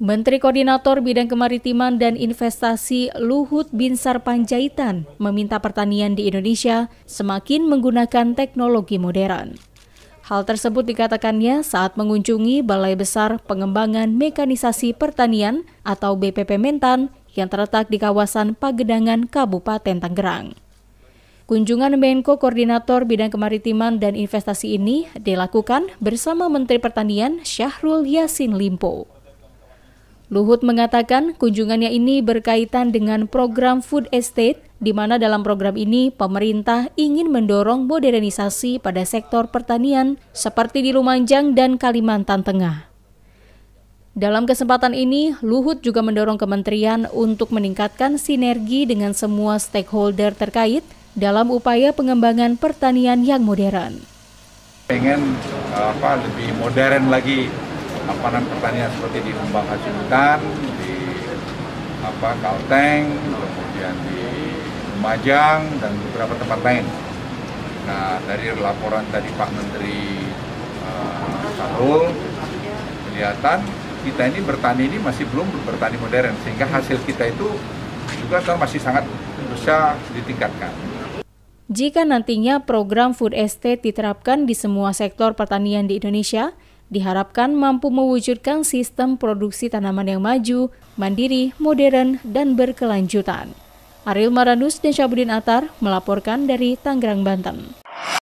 Menteri Koordinator Bidang Kemaritiman dan Investasi Luhut Binsar Panjaitan meminta pertanian di Indonesia semakin menggunakan teknologi modern. Hal tersebut dikatakannya saat mengunjungi Balai Besar Pengembangan Mekanisasi Pertanian atau BPP Mentan yang terletak di kawasan Pagedangan, Kabupaten Tangerang. Kunjungan Menko Koordinator Bidang Kemaritiman dan Investasi ini dilakukan bersama Menteri Pertanian Syahrul Yasin Limpo. Luhut mengatakan kunjungannya ini berkaitan dengan program food estate di mana dalam program ini pemerintah ingin mendorong modernisasi pada sektor pertanian seperti di Lumajang dan Kalimantan Tengah. Dalam kesempatan ini, Luhut juga mendorong kementerian untuk meningkatkan sinergi dengan semua stakeholder terkait dalam upaya pengembangan pertanian yang modern. Pengen apa lebih modern lagi lapangan pertanian seperti di Lembang Hasibutan, di apa Kalteng, kemudian di Lumajang dan beberapa tempat lain. Nah dari laporan tadi Pak Menteri uh, kelihatan kita ini bertani ini masih belum bertani modern sehingga hasil kita itu juga masih sangat bisa ditingkatkan. Jika nantinya program food estate diterapkan di semua sektor pertanian di Indonesia, diharapkan mampu mewujudkan sistem produksi tanaman yang maju, mandiri, modern, dan berkelanjutan. Ariel Maranus dan Syabudin Atar melaporkan dari Tangerang, Banten.